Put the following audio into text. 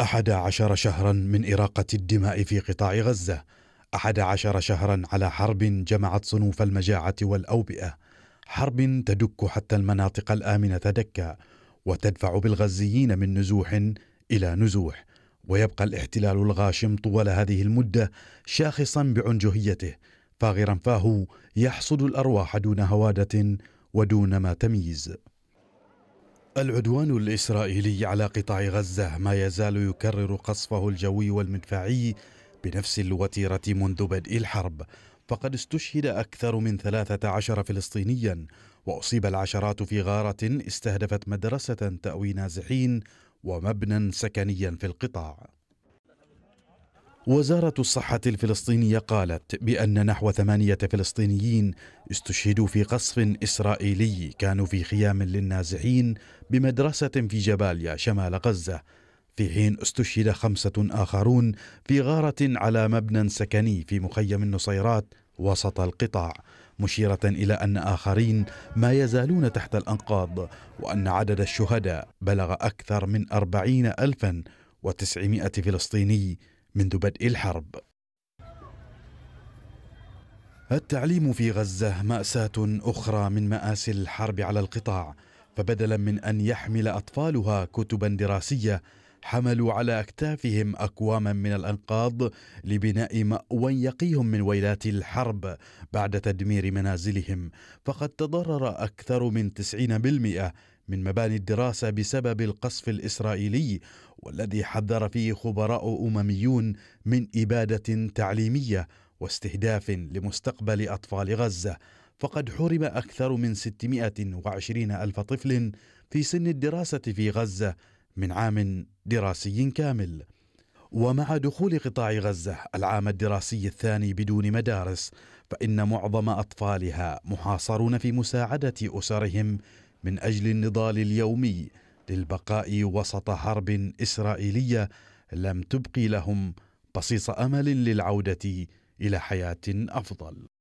أحد عشر شهرا من إراقة الدماء في قطاع غزة أحد عشر شهرا على حرب جمعت صنوف المجاعة والأوبئة حرب تدك حتى المناطق الآمنة دكا وتدفع بالغزيين من نزوح إلى نزوح ويبقى الاحتلال الغاشم طوال هذه المدة شاخصا بعنجهيته فاغرا فاهو يحصد الأرواح دون هوادة ودون ما تمييز العدوان الإسرائيلي على قطاع غزة ما يزال يكرر قصفه الجوي والمدفعي بنفس الوتيرة منذ بدء الحرب فقد استشهد أكثر من 13 فلسطينيا وأصيب العشرات في غارة استهدفت مدرسة تأوي نازحين ومبنى سكنيا في القطاع وزارة الصحة الفلسطينية قالت بأن نحو ثمانية فلسطينيين استشهدوا في قصف إسرائيلي كانوا في خيام للنازحين بمدرسة في جباليا شمال غزة في حين استشهد خمسة آخرون في غارة على مبنى سكني في مخيم النصيرات وسط القطاع مشيرة إلى أن آخرين ما يزالون تحت الأنقاض وأن عدد الشهداء بلغ أكثر من أربعين ألفا وتسعمائة فلسطيني منذ بدء الحرب التعليم في غزة مأساة أخرى من مآسي الحرب على القطاع فبدلا من أن يحمل أطفالها كتبا دراسية حملوا على أكتافهم أكواما من الأنقاض لبناء مأوى يقيهم من ويلات الحرب بعد تدمير منازلهم فقد تضرر أكثر من 90% من مباني الدراسة بسبب القصف الإسرائيلي والذي حذر فيه خبراء أمميون من إبادة تعليمية واستهداف لمستقبل أطفال غزة فقد حرم أكثر من 620 ألف طفل في سن الدراسة في غزة من عام دراسي كامل ومع دخول قطاع غزة العام الدراسي الثاني بدون مدارس فإن معظم أطفالها محاصرون في مساعدة أسرهم من اجل النضال اليومي للبقاء وسط حرب اسرائيليه لم تبقي لهم بصيص امل للعوده الى حياه افضل